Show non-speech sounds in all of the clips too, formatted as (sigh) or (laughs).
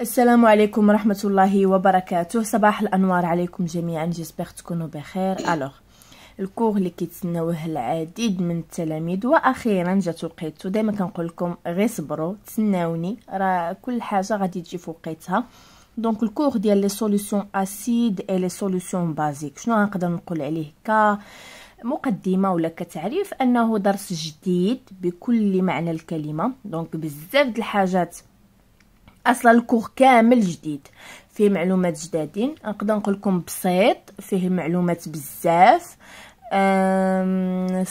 السلام عليكم ورحمة الله وبركاته صباح الأنوار عليكم جميعا جيسبيغ تكونوا بخير ألوغ الكور اللي كيتسناوه العديد من التلاميذ واخيرا جات لقيتو دائما كنقول لكم غير صبروا تسناوني راه كل حاجه غادي تجي في وقيتها دونك الكور ديال لي سوليسيون اسيد اي لي سوليسيون بازيك شنو غنقدر نقول عليه كا مقدمه ولا كتعريف انه درس جديد بكل معنى الكلمه دونك بزاف د الحاجات اصلا الكور كامل جديد فيه معلومات جدادين نقدر نقول لكم بسيط فيه معلومات بزاف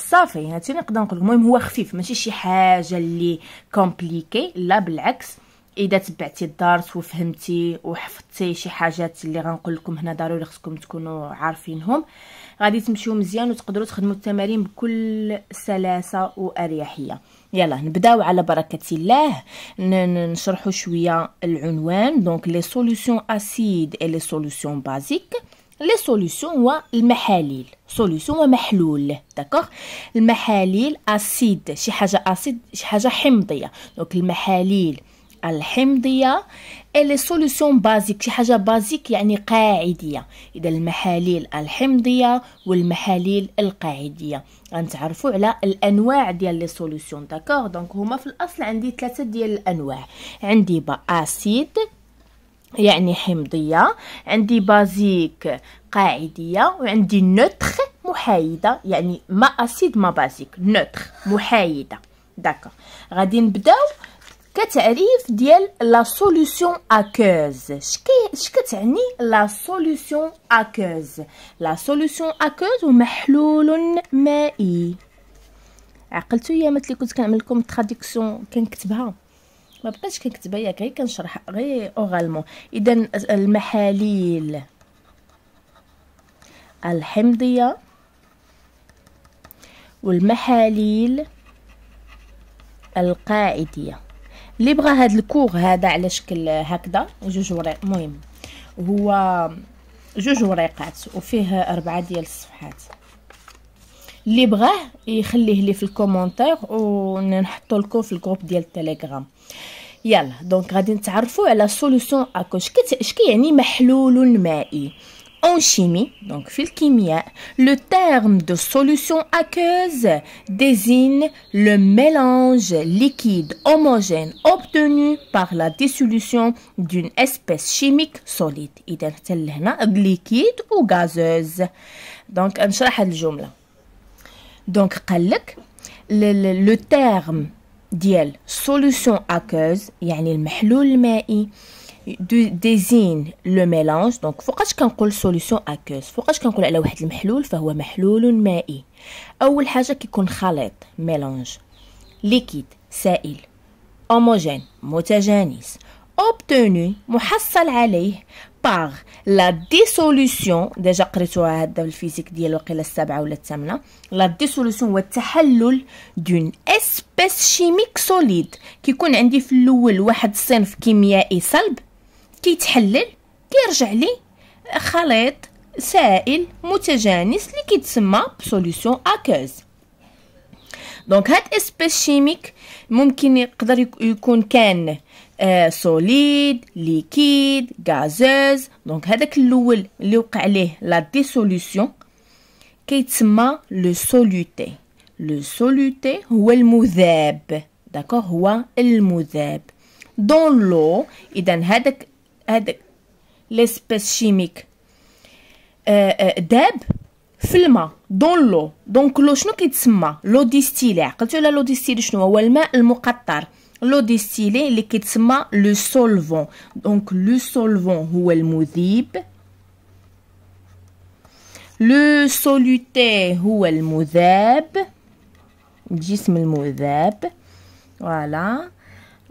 صافي هاتي نقدر نقول المهم هو خفيف ماشي شي حاجه اللي كومبليكي لا بالعكس اذا تبعتي الدرس وفهمتي وحفظتي شي حاجات اللي غنقول لكم هنا ضروري خصكم تكونوا عارفينهم غادي تمشيو مزيان وتقدروا تخدموا التمارين بكل سلاسه واريحيه يلا نبداو على بركه الله نشرحوا شويه العنوان دونك لي سوليوشن اسيد اي لي سوليوشن بازيك لي سوليوشن المحاليل سوليوشن ومحلول داكوغ المحاليل اسيد شي حاجه اسيد شي حاجه حمضيه دونك المحاليل الحمضية اللي سوليسيون بازيك شي حاجة بازيك يعني قاعدية إذا المحاليل الحمضية والمحاليل القاعدية غنتعرفوا على الأنواع ديال لي سوليسيون داكوغ دونك هما في الأصل عندي ثلاثة ديال الأنواع عندي با أسيد يعني حمضية عندي بازيك قاعدية وعندي نوتخ محايدة يعني ما أسيد ما بازيك نوتخ محايدة داكوغ غادي نبداو كتعريف ديال لا سوليوشن اكوز اش كتعني لا سوليوشن اكوز لا سوليوشن اكوز هو محلول مائي عقلتو يا ملي كنت كنعمل لكم تراديكسيون كنكتبها ما بقيتش كنكتبها ياك غير كنشرح غير اورالمون اذا المحاليل الحمضيه والمحاليل القاعديه اللي بغى هاد الكوغ هذا على شكل هكذا جوج وريق مهم هو جوج وريقات وفيه أربعة ديال الصفحات اللي بغاه يخليه لي في الكومونتير ونحطو لكم في الجروب ديال التليجرام يلا دونك غادي نتعرفوا على سوليسيون اكو شكي يعني محلول مائي En chimie, donc le terme de solution aqueuse désigne le mélange liquide homogène obtenu par la dissolution d'une espèce chimique solide. liquide ou gazeuse. Donc Donc le terme d'yel solution aqueuse يعني المحلول المائي ديزين لو ميلانج دونك فوقاش كنقول سوليسيون اكوز فوقاش كنقول على واحد المحلول فهو محلول مائي اول حاجه كيكون خليط ميلانج ليكيد سائل اوموجين متجانس اوبتوني محصل عليه باغ لا ديسولوسيون ديجا قريتوها هذا في الفيزيك ديال وقيله السابعه ولا الثامنه لا ديسولوسيون هو التحلل دون اسبيس شيميك سوليد كيكون عندي في الاول واحد الصنف كيميائي صلب كيتحلل كيرجع لي خليط سائل متجانس اللي كيتسمى بسوليسيون اكوز دونك هاد اسبيس شيميك ممكن يقدر يكون كان آه، سوليد ليكيد غازوز دونك هذاك الاول اللي وقع ليه لا ديسوليسيون كيتسمى لو سوليتي لو سوليتي هو المذاب داكوغ هو المذاب دون لو اذا هذاك هذاك ليسبيس شيميك داب في الماء دون لو دونك لو شنو كيتسمى لو ديستيلي عقلتو على لو ديستيلي شنو هو الماء المقطر لو ديستيلي اللي كيتسمى لو سولفون دونك لو سولفون هو المذيب لو سولوتي هو المذاب الجسم المذاب فوالا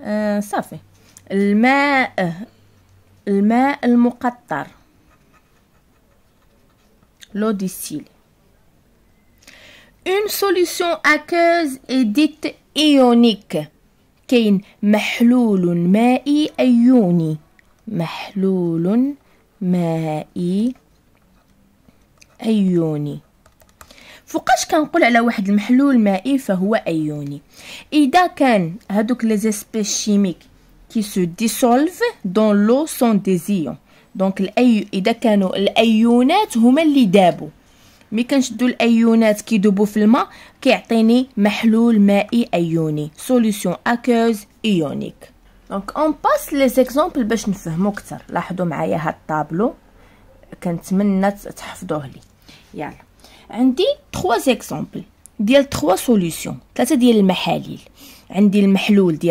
آه euh, صافي الماء الماء المقطر l'eau distillée une solution aqueuse est dite ionique كاين محلول مائي أيوني محلول مائي أيوني فوقاش كنقول على واحد المحلول مائي فهو أيوني إذا كان هادوك لي زيسبيس كيميك qui se dissolvent dans l'eau sont des ions دونك الاي اذا كانوا الايونات هما اللي دابوا مي كنشدو الايونات كيدوبو في الماء كيعطيني محلول مائي ايوني سوليوشن اكوز ايونيك دونك اون باس لي زيكزامبل باش نفهمو كتر. لاحظوا معايا هاد الطابلو كنتمنى تحفظوه لي يلا عندي 3 زيكزامبل ديال 3 سوليسيون ثلاثه ديال المحاليل Il y a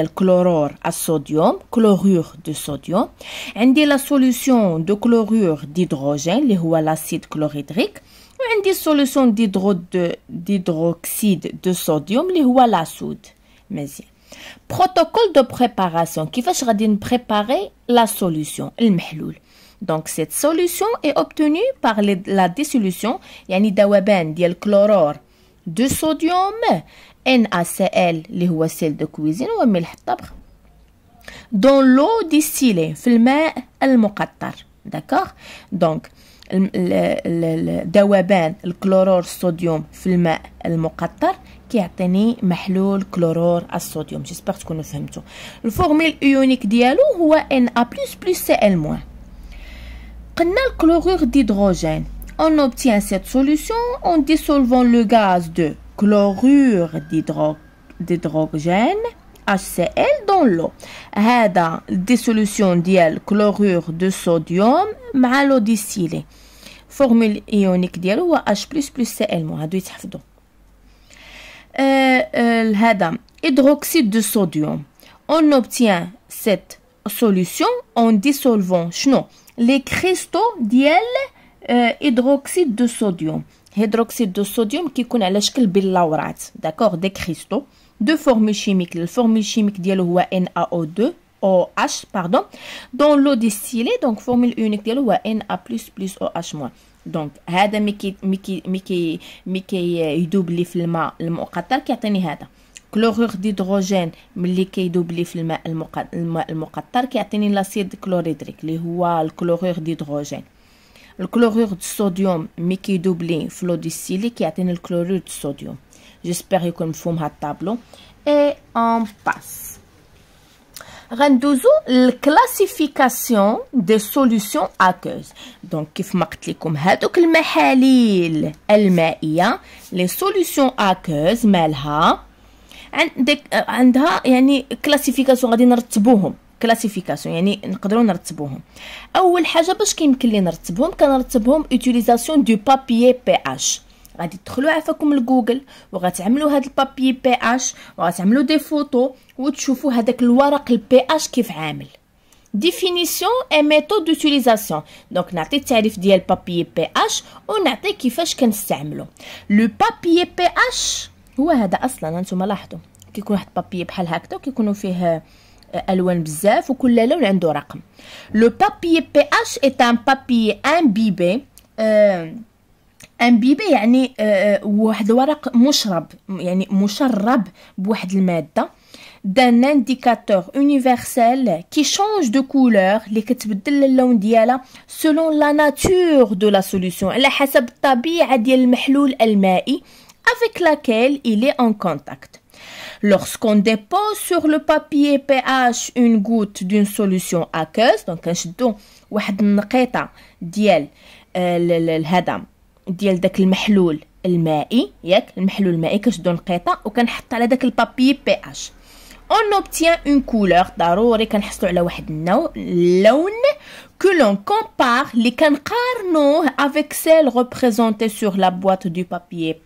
le chlorure à sodium, chlorure de sodium. Il la solution de chlorure d'hydrogène, l'acide chlorhydrique. Il a la solution d'hydroxyde de sodium, la soude. Protocole de préparation. Qui va préparer la solution? Donc, cette solution est obtenue par la dissolution. Il y chlorure. دو صوديوم ال اللي هو سيل دو كويزين وملح الطبخ دون لو ديستيلي في الماء المقطر داكوغ دونك ذوبان الكلورور الصوديوم في الماء المقطر كيعطيني محلول كلورور الصوديوم جيسبر تكونوا فهمتوا الفورميل ايونيك ديالو هو ان ا سي ال موان قلنا الكلورور ديدروجين On obtient cette solution en dissolvant le gaz de chlorure d'hydrogène HCl dans l'eau. la dissolution d'iel chlorure de sodium مع Formule distillée. Formule ou H H++ Cl هادو يتحفظوا. hydroxyde de sodium. On obtient cette solution en dissolvant les cristaux d'hydrogène. هيدروكسيد دو صوديوم هيدروكسيد دو صوديوم كيكون على شكل بلاورات داكوغ دي كريستو دو فورمول شيميك الفورمول شيميك ديالو هو NaO2 OH pardon دون لو ديستيلي دونك formule اونيك ديالو هو Na++ OH- دونك هذا ميكي ميكي ميكي ميكي يدوب لي في الماء المقطر كيعطيني هذا كلورور ديدروجين ملي كيدوب لي في الماء المقطر كيعطيني لاسيد كلوريدريك اللي هو الكلورور ديدروجين Le chlorure de sodium, mais qui est doublé, qui atteint le chlorure de sodium. J'espère que vous forme un tableau. Et on passe. vous la classification des solutions aqueuses. Donc, comme comme head لكم هذوك المحاليل المائية les solutions aqueuses مالها عندك عندها يعني classification غادي كلاسيفيكاسيون يعني نقدروا نرتبوهم اول حاجه باش كيمكن لي نرتبهم كنرتبهم يوتيليزاسيون دو بابيي بي اش غادي تدخلوا عفاكم لجوجل وغتعملوا هاد البابي بي اش وغتعملوا دي فوتو وتشوفوا هذاك الورق البي اش كيف عامل ديفينيسيون اي ميثود دوتيليزاسيون دونك نعطي التعريف ديال بابي بي اش ونعطي كيفاش كنستعملو لو بابي بي اش هو هذا اصلا انتم لاحظوا كيكون واحد بابي بحال هكذا وكيكونوا فيه الوان بزاف وكل لون عنده رقم لو بابي بي اش اي ان بابي امبيبي آه امبيبي يعني آه، واحد ورق مشرب يعني مشرب بواحد الماده d'un indicateur universel qui change de couleur اللي كتبدل اللون ديالها selon la nature de la solution على حسب الطبيعه ديال المحلول المائي avec laquelle il est en contact Lorsqu'on dépose sur le papier pH une goutte d'une solution aqueuse, donc on obtient une couleur ضروري que l'on compare avec celle représentée sur la boîte du papier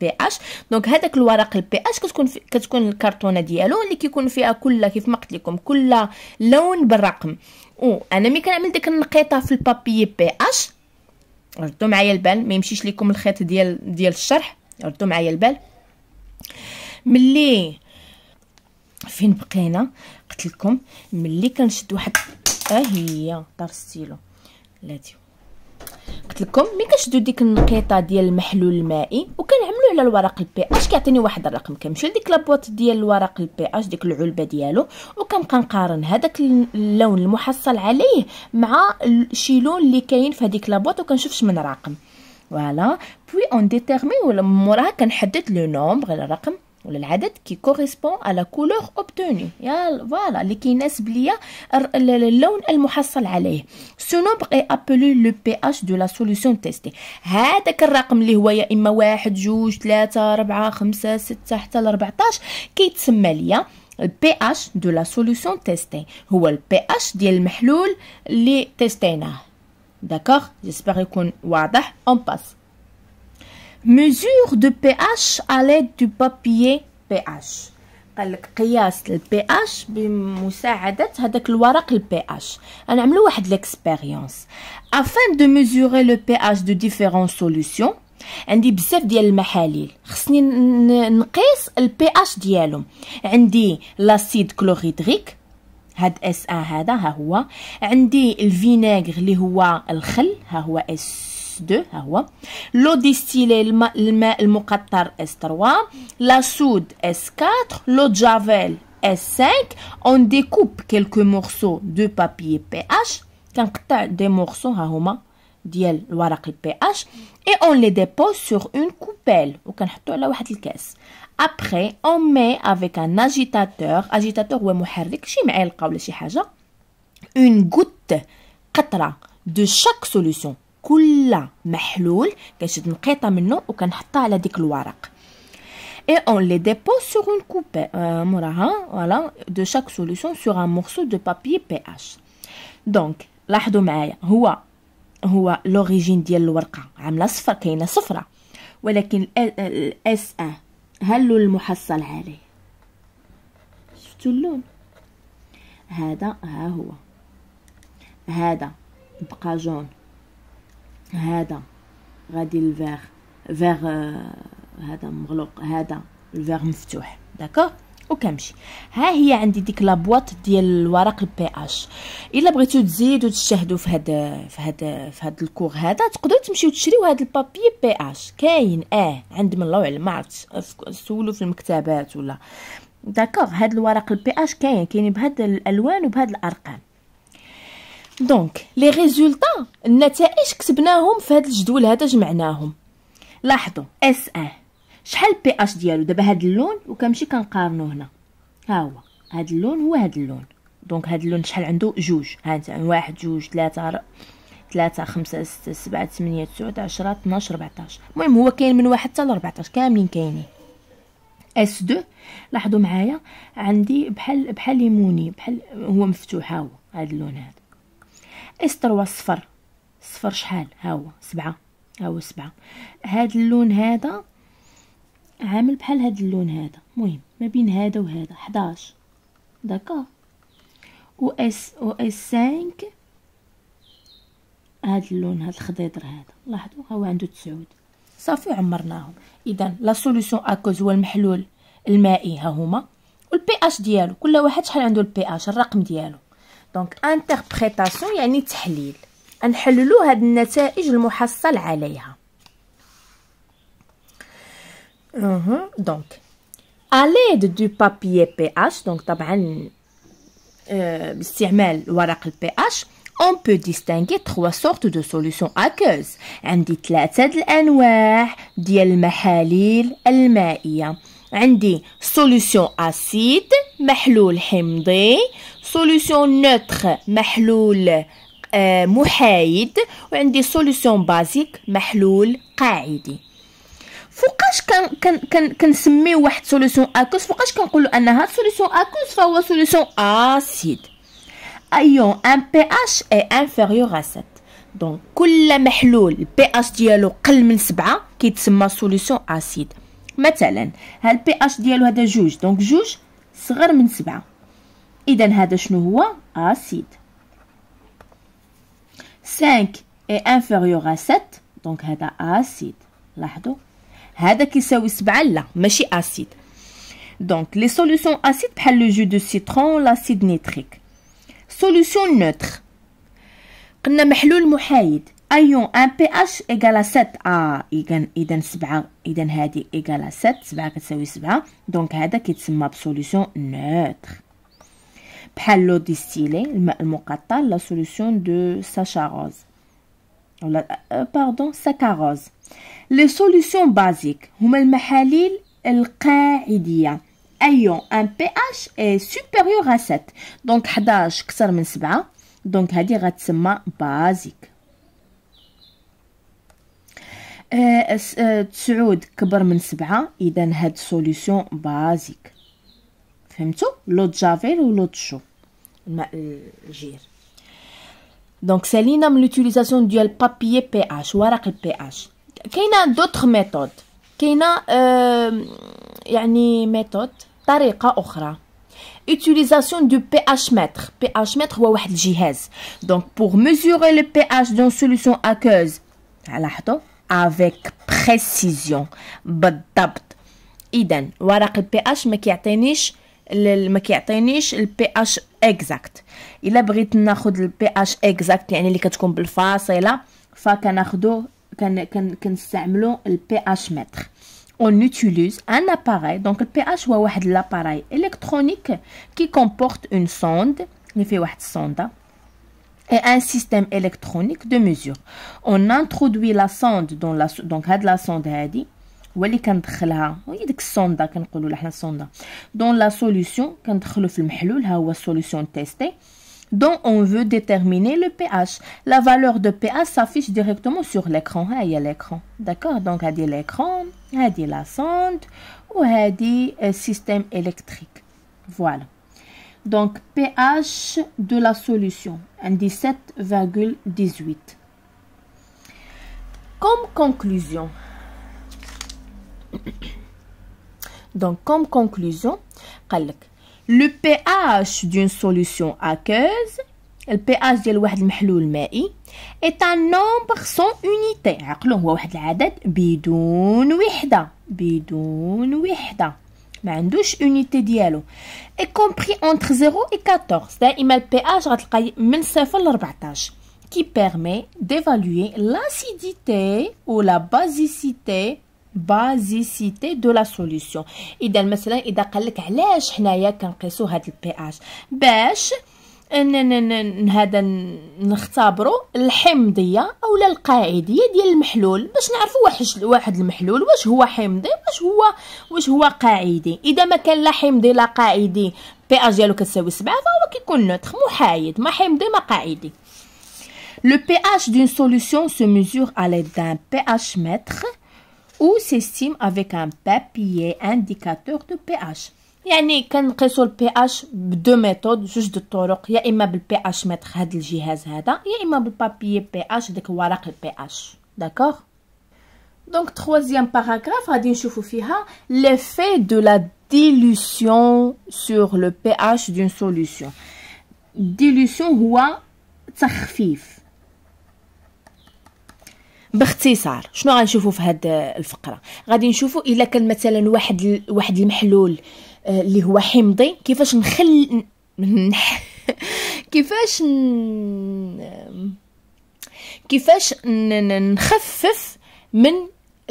بي اش دونك هذاك الورق البي اش كتكون في كتكون الكرتونه ديالو اللي كيكون فيها كل كيف ما قلت لكم كل لون بالرقم او انا ملي كنعمل ديك النقيطه في البابي بي اش ردوا معايا البال ما يمشيش لكم الخيط ديال ديال الشرح ردوا معايا البال ملي فين بقينا قلت لكم ملي كنشد واحد ها آه، هي دار ستيلو لاتيو قلت لكم ملي كنشدو ديك النقيطه ديال المحلول المائي وكنعملو على الورق البي اش كيعطيني واحد الرقم كنمشي لديك لابواط ديال الورق البي اش ديك العلبه ديالو وكنبقى نقارن هذاك اللون المحصل عليه مع شي لون اللي كاين في هذيك لابواط وكنشوف شمن رقم فوالا بوي اون ديتيرمي ولا موراها كنحدد لو نومبر الرقم ولا العدد كي كوريسبون على كولور اوبتوني يا فوالا اللي كيناسب ليا اللون المحصل عليه سو نومبر اي ابلو لو بي اش دو لا سوليوشن تيستي هذاك الرقم اللي هو يا اما واحد جوج ثلاثة ربعة خمسة ستة حتى ل 14 كيتسمى ليا البي اش دو لا سوليوشن تيستي هو البي اش ديال المحلول اللي تيستيناه داكوغ جيسبيغ يكون واضح اون باس mesure de pH à l'aide du papier pH قالك قياس البي اش بمساعده هذاك الورق البي اش غنعملو واحد ليكسبيريونس افان دو ميزوري لو بي اش دو ديفيرون سوليوشن عندي بزاف ديال المحاليل خصني نقيس البي اش ديالهم عندي لاسيد كلوريدريك هاد اس ا هذا ها هو عندي الفينيغر اللي هو الخل ها هو اس 2, l'eau distillée est le S3, la soude S4, l'eau javel S5, on découpe quelques morceaux de papier pH morceaux et on les dépose sur une coupelle. Après, on met avec un agitateur, agitateur ou une goutte de chaque solution. كل محلول كنشد نقيطه منه وكنحطها على ديك الورق et on les dépose sur une coupe euh, voilà, de chaque solution sur un morceau de papier pH. Donc, لاحظوا معايا هو هو لوريجين ديال الورقه عامله صفر كاينه صفره ولكن الاس ان هل المحصل عليه شفتوا اللون هذا ها هو هذا بقى جون هذا غادي الفيغ فيغ آه، هذا مغلوق هذا الفيغ مفتوح داكوغ وكنمشي ها هي عندي ديك لابواط ديال الورق البي اش الا بغيتو تزيدو تشاهدو في هاد في هاد في هاد الكور هذا تقدروا تمشيو تشريو هاد البابي بي اش كاين اه عند من الله على ما سولو في المكتبات ولا داكوغ هاد الورق البي اش كاين كاين بهاد الالوان وبهاد الارقام دونك لي ريزولطا النتائج كتبناهم في هذا الجدول هذا جمعناهم لاحظوا اس ان شحال بي اش ديالو دابا هاد اللون وكنمشي كنقارنو هنا ها هو هاد اللون هو هاد اللون دونك هاد اللون شحال عنده جوج ها انت واحد جوج ثلاثة ثلاثة خمسة ستة سبعة ثمانية تسعة عشرة اثناش ربعتاش المهم هو كاين من واحد حتى لربعتاش كاملين كاينين اس دو لاحظوا معايا عندي بحال بحال ليموني بحال هو مفتوح ها هو هاد اللون هذا اس تروا صفر صفر شحال ها هو سبعة ها هو سبعة هاد اللون هذا عامل بحال هاد اللون هذا مهم ما بين هذا وهذا 11 داكا و اس و اس 5 هاد اللون هاد الخضيضر هذا لاحظوا هو عنده تسعود صافي عمرناهم اذا لا سوليسيون اكوز هو المحلول المائي ها هما والبي اش ديالو كل واحد شحال عنده البي اش الرقم ديالو دونك انتربريتاسيون يعني تحليل نحللوا هاد النتائج المحصل عليها اها دونك اليد دو بابيي بي اش دونك طبعا باستعمال ورق البي اش On peut distinguer trois sortes de solutions aqueuses. عندي ثلاثة الأنواع ديال المحاليل المائية. عندي سوليوشن اسيد محلول حمضي سوليوشن نوتر محلول آه، محايد وعندي سوليوشن بازيك محلول قاعدي فوقاش كان كان كان كنسميو واحد سوليوشن اكوس فوقاش كنقولوا ان هاد سوليوشن اكوس فهو سوليوشن اسيد ايون ان بي اش اي انفيريور ا 7 دونك كل محلول البي اش ديالو قل من 7 كيتسمى سوليوشن اسيد مثلا هاد البي اش ديالو هذا جوج دونك جوج صغر من سبعة اذا هذا شنو هو اسيد 5 اي انفيريور ا 7 دونك هذا اسيد لاحظوا هذا كيساوي سبعة لا ماشي اسيد دونك لي سوليوشن اسيد بحال لو جو دو سيترون لاسيد نيتريك سوليوشن نوتر قلنا محلول محايد Ayons un pH égal à 7. Ayons égal à 7. Donc, c'est une solution neutre. Pour le la solution de Sacharose. Pardon, Sacharose. Les solutions basiques, nous le un pH supérieur à 7. Donc, c'est une solution basique. تسعود كبر من سبعة اذا هاد سوليسيون بازيك فهمتوا لوط جافيل ولوط شو الماء الجير دونك سالينا من لوتيليزاسيون ديال بابيي بي اش ورق البي اش كاينه دوطخ ميثود كاينه يعني ميثود طريقه اخرى utilisation du pH mètre. pH mètre هو واحد الجهاز. Donc pour mesurer le pH d'une solution aqueuse. على حطو avec بريسيزيون بالضبط اذا ورق البي اش ما كيعطينيش ما كيعطينيش البي اش اكزاكت الا بغيت ناخذ البي اش اكزاكت يعني اللي كتكون بالفاصله فكناخذو كن كنستعملو البي اش متر on utilise un appareil donc le pH هو واحد لاباراي électronique qui comporte une sonde اللي فيه واحد الصونده un système électronique de mesure. On introduit la sonde dans la solution هاد la sonde هادي dont on veut déterminer le pH. La valeur de pH s'affiche directement sur l'écran. et hein, y l'écran. D'accord Donc, a dit l'écran, a dit la sonde ou a dit euh, système électrique. Voilà. Donc, pH de la solution, 17,18. Comme conclusion, (coughs) donc comme conclusion, le pH d'une solution aqueuse, le pH de واحد المحلول مائي est un nombre sans unité. عقلو هو واحد العدد بدون ما عندوش اونيتي ديالو اي كومبري انتر 0 اي 14 دائما البي اج غتلقى من 0 ل 14 qui permet d'évaluer l'acidité ou la basicité بازيسيتي دو لا سوليسيون اذا مثلا اذا قال لك علاش حنايا كنقيسو هاد البي اش باش ان هذا نختبروا الحمضيه اولا القاعديه ديال المحلول باش نعرفوا واحد واحد المحلول واش هو حمضي واش هو واش هو قاعدي اذا ما كان لا حمضي لا قاعدي بي اش ديالو كتساوي 7 فهو كيكون نوتر محايد ما حمضي ما قاعدي Le pH d'une solution se على à بي d'un pH او سيستيم افيك ان بابيي انديكاتور دو بي pH. يعني كنقيسوا البي اش بدو ميثود جوج د الطرق يا اما بالبي اش متر هاد الجهاز هذا يا اما بالبابيي بي اش داك ورق البي اش داكوغ دونك تخوازيام باراغراف غادي نشوفوا فيها لافي دو لا سور لو بي pH دون سوليوشن ديلوسيون هو تخفيف باختصار شنو غنشوفوا في هاد الفقره غادي نشوفوا الا كان مثلا واحد واحد المحلول اللي هو حمضي كيفاش نخل كيفاش ن... كيفاش نخفف من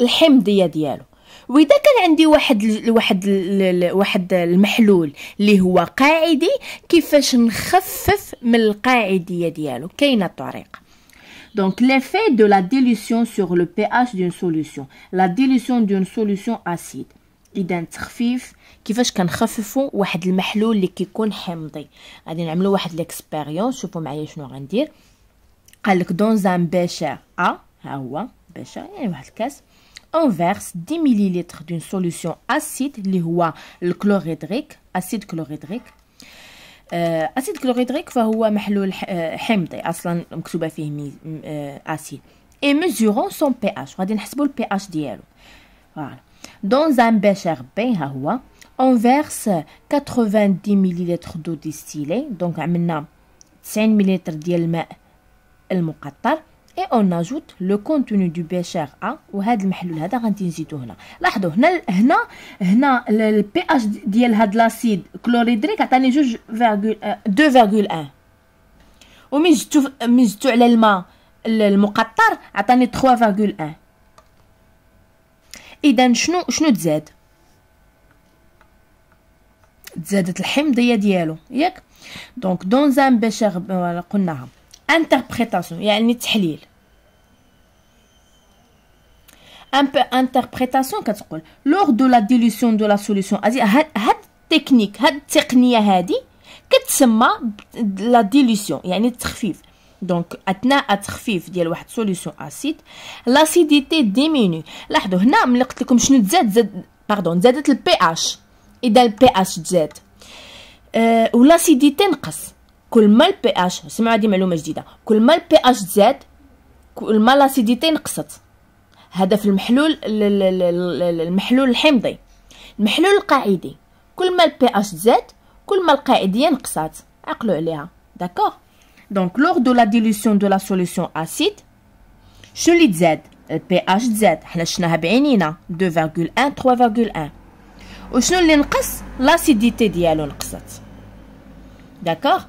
الحمضيه ديالو واذا كان عندي واحد واحد واحد المحلول اللي هو قاعدي كيفاش نخفف من القاعديه ديالو كاينه طريقه Donc l'effet de la dilution sur le pH d'une solution. La dilution d'une solution acide. اذا تخفيف كيفاش كنخففوا واحد المحلول اللي كيكون حمضي غادي نعملوا واحد ليكسبيريونس شوفوا معايا شنو غندير قال لك دون زان بيشا ا ها هو بيشا يعني واحد الكاس اون فيرس 10 مليلتر دون سوليوشن اسيد اللي هو الكلوريدريك اسيد كلوريدريك اسيد كلوريدريك فهو محلول آه، حمضي اصلا مكتوبه فيه اسيد اي ميزورون سون بي اش غادي نحسبوا البي اش ديالو فوالا Dans un bécharbin, on verse 90 ml d'eau distillée, donc on a 5 ml ديال الماء المقطر اي اون اجوت لو كونتوني دو بشار ا وهذا المحلول هذا غنزيدو هنا لاحظوا هنا هنا هنا البي اتش ديال هذا لاسيد كلوريدريك عطاني جوج فيرغول 2.1 ومن جبتو من جبتو على الماء المقطر عطاني 3.1 اذا شنو شنو تزاد تزادت الحمضيه ديالو ياك دونك زام بشر قلناها انتربريتاسيون يعني تحليل ان بو انتربريتاسيون كتقول لور دو لا ديليسيون دو لا سوليسيون هاد هاد التكنيك هاد التقنيه هادي كتسمى لا ديليسيون يعني التخفيف دونك اثناء التخفيف ديال واحد سوليسيون اسيد لاسيديتي ديمينو لاحظوا هنا ملي قلت لكم شنو تزاد زاد باردون زادت البي اش اذا البي اش تزاد آه، و لاسيديتي نقص كل ما البي اش سمعوا هذه معلومه جديده كل ما البي اش تزاد كل ما لاسيديتي نقصت هذا في المحلول المحلول الحمضي المحلول القاعدي كل ما البي اش تزاد كل ما القاعديه نقصات عقلوا عليها داكوغ Donc, lors de la dilution de la solution acide, je qui Z, le euh, pH Z, nous l'avons 2,1, 3,1. Et ce qui est le moins, l'acidité de l'eau. D'accord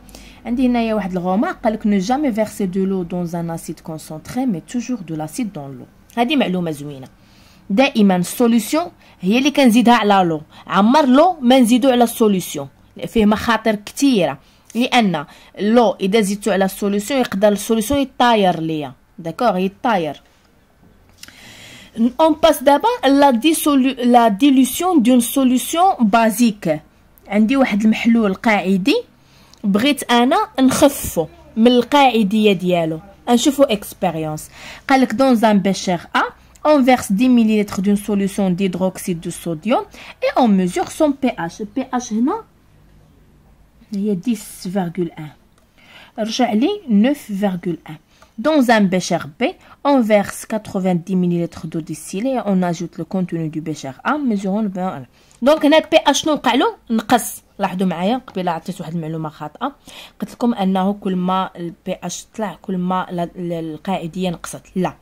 Il y a un roman qui que nous ne versons jamais de l'eau dans un acide concentré, mais toujours de l'acide dans l'eau. C'est une bonne information. Toujours, la solution, c'est ce qu'on ajoute à l'eau. L'eau, on l'ajoute la solution. Il y a beaucoup لان لو اذا زدتو على السوليسيون يقدر السوليسيون يطاير ليا داكوغ يطاير on passe d'abord la, la dilution d'une solution basique عندي واحد المحلول قاعدي بغيت انا نخفو من القاعديه ديالو نشوفو اكسبيريونس قالك dans un bécher ا on verse 10 ml d'une solution d'hydroxyde de sodium et on mesure son pH. pH, non, هي 10,1 رجع لي 9,1 Dans un bécher بي اون فيرس 90 ملل دو distillée et on ajoute le contenu du bécher A mesurant le pH. دونك هنا بي اش نوقع له نقص لاحظوا معايا قبيله عطيت واحد المعلومه آه. خاطئه قلت لكم انه كل ما البي اش طلع كل ما القاعديه نقصت لا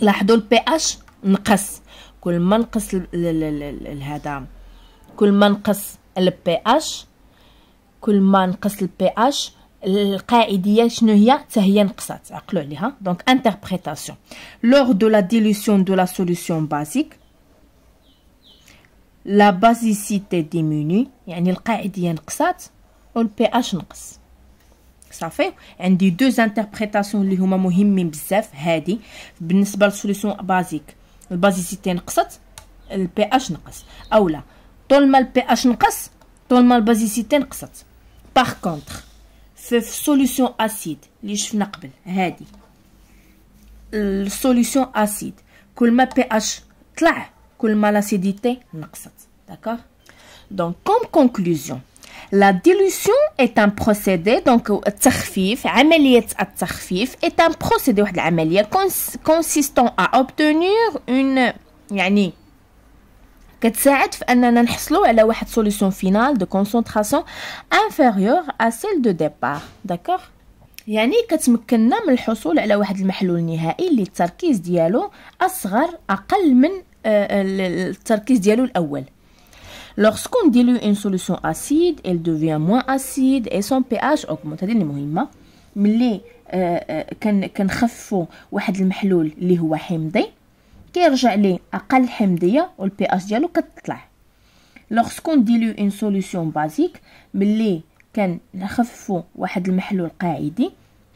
لاحظوا البي اش نقص كل ما نقص هذا كل ما نقص البي اش كل ما نقص البي اش القاعديه شنو هي حتى هي نقصات عقلوا عليها دونك انتربريتاسيون لور دو لا ديلوسيون دو لا سوليوشن بازيك لا بازيسيتي ديميني يعني القاعديه نقصات والبي اش نقص صافي عندي دو انتربريتاسيون اللي هما مهمين بزاف هادي بالنسبه للسوليسيون بازيك البازيسيتي نقصت البي اش نقص اولا طول ما البي اش نقص طول ما البازيسيتي نقصت Par contre, cette solution acide, la solution acide, le pH, la l'acidité, d'accord Donc, comme conclusion, la dilution est un procédé, donc التخفيف, euh, est un procédé consistant à obtenir une... كتساعد في اننا نحصلوا على واحد سوليسيون فينال دو كونسونطراسيون انفيريور ا سيل دو ديبار داكوغ يعني كتمكننا من الحصول على واحد المحلول نهائي اللي التركيز ديالو اصغر اقل من آه، التركيز ديالو الاول Lorsqu'on dilue une solution acide, elle devient moins acide et son pH augmente. هذه اللي مهمه ملي آه، آه، كنخففوا واحد المحلول اللي هو حمضي كيرجع ليه اقل حمضيه والبي اش ديالو كتطلع لوغسكون ديلو اون سوليسيون بازيك ملي كنخففوا واحد المحلول قاعدي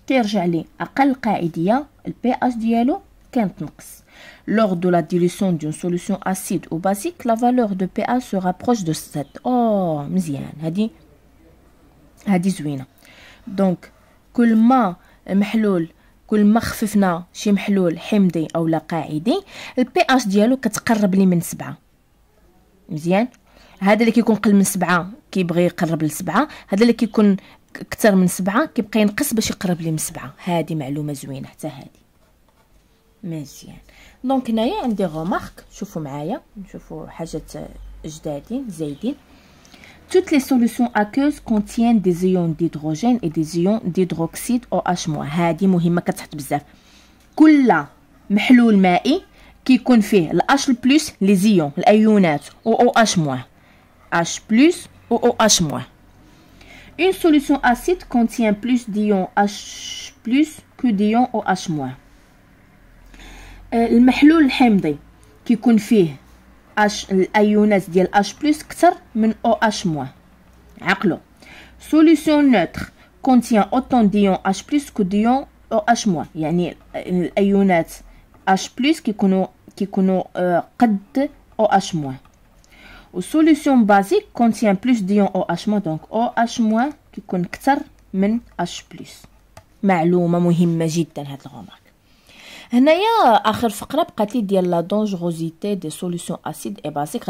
كيرجع ليه اقل قاعديه البي اش ديالو كتنقص دو لا ديلوسيون دون d'une اسيد او بازيك لا فالور دو بي pH سو رابروش دو 7. او مزيان هادي هادي زوينه دونك كل ما المحلول كل ما خففنا شي محلول حمضي اولا قاعدي البي اش ديالو كتقرب لي من سبعة مزيان هذا اللي كيكون قل من سبعة كيبغي يقرب لسبعة هذا اللي كيكون اكثر من سبعة كيبقى ينقص باش يقرب لي من سبعة هذه معلومه زوينه حتى هذه مزيان دونك هنايا عندي غومارك شوفوا معايا نشوفوا حاجه جدادين زايدين Toutes les solutions aqueuses contiennent des ions d'hydrogène et des ions d'hydroxyde OH-. C'est moins. Ça dit moi qui est ma catastrophe bizarre. Tout là, mélangeur qui est con fêt. Le H les ions, les ionettes au H H plus au Une solution acide contient plus d'ions H que d'ions au H moins. Euh, le mélangeur qui est con fêt. اش الايونات ديال اش بلس كتر من او اش موان عقلو سوليسيون نوتر كونتيان اوتون ديون اش بلس كو ديون او اش موان يعني الايونات اش بلس كيكونوا كيكونوا آه، قد او اش موان سوليسيون بازيك كونتيان بلس ديون او اش موان دونك او اش موان كيكون كتر من اش بلس معلومه مهمه جدا هاد الغومارك la dangerosité des solutions acides et basiques.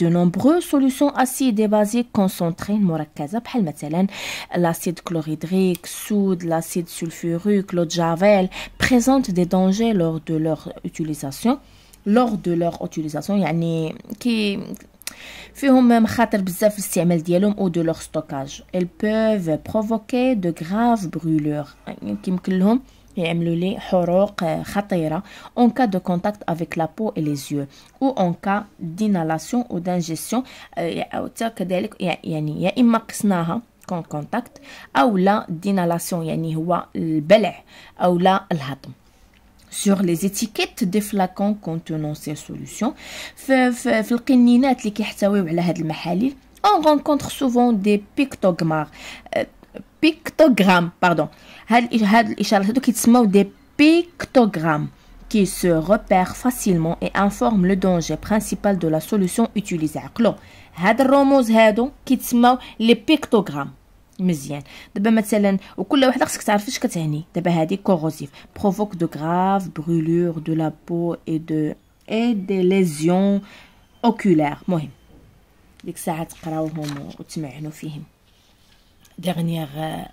nombreuses solutions acides et basiques concentrées, l'acide chlorhydrique, la soude, l'acide sulfurique, des dangers lors de leur utilisation mêmelum ou de leur stockage elles peuvent provoquer de graves brûleurs en cas de contact avec la peau et les yeux ou en cas d'inhalation ou d'ingestion sur les étiquettes des flacons contenant ces solutions on rencontre souvent des pictogrammes euh, pictogrammes pardon des pictogrammes qui se repèrent facilement et informent le danger principal de la solution utilisée. هاد qui هادو les pictogrammes مزيان دابا مثلا وكل وحده خصك تعرف اش كتعني دابا هادي كوغوزيف بروفوك دو غراف برولور دو لا بو اي دو اي دي ليزيون اوكولير مهم ديك الساعه تقراوهم وتمعنوا فيهم dernière euh,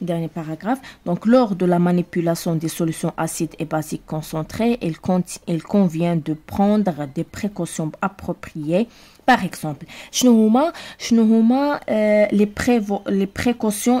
Dernier paragraphe. Donc, lors de la manipulation des solutions acides et basiques concentrées, il, convient de prendre des précautions appropriées. Par exemple, les précautions, les précautions,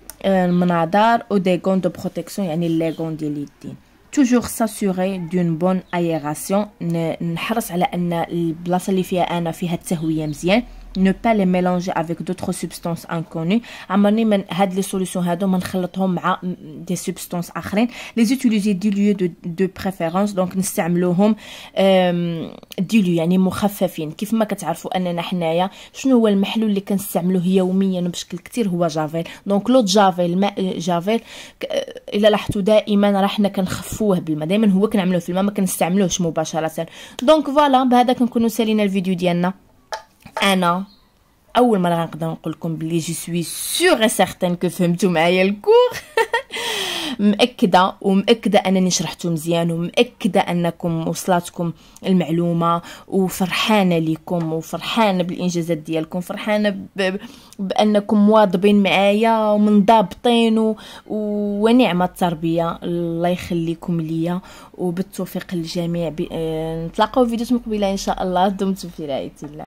un manadard ou des gants de protection et une gants de l'île toujours s'assurer d'une bonne aération ne herse la ne blasse la vie en effet c'est vrai ne pas les mélanger avec d'autres substances inconnues عمرني من هاد لي سوليوشن هادو ما نخلطهم مع دي سبستانس اخرين لي زوتيليزي ديليو دو دو بريفيرونس دونك نستعملوهم ديليو يعني مخففين كيف ما كتعرفوا اننا حنايا شنو هو المحلول اللي كنستعملوه يوميا بشكل كثير هو جافيل دونك لوط جافيل ماء جافيل الا لاحظتوا دائما راه حنا كنخفوه بالماء دائما هو كنعملوه في الماء ما كنستعملوهش مباشره دونك فوالا بهذا كنكونوا سالينا الفيديو ديالنا انا اول مره غنقدر نقول لكم بلي جي سوي سيغ سارتين كو فهمتوا معايا الكور (laughs) مأكدة ومأكدة أنني شرحتو مزيان ومأكدة أنكم وصلاتكم المعلومة وفرحانة لكم وفرحانة بالإنجازات ديالكم فرحانة بأنكم واضبين معايا ومنضبطين و... ونعمة التربية الله يخليكم ليا وبالتوفيق للجميع ب... آه، نتلاقاو في فيديوهات مقبلة إن شاء الله دمتم في رعاية الله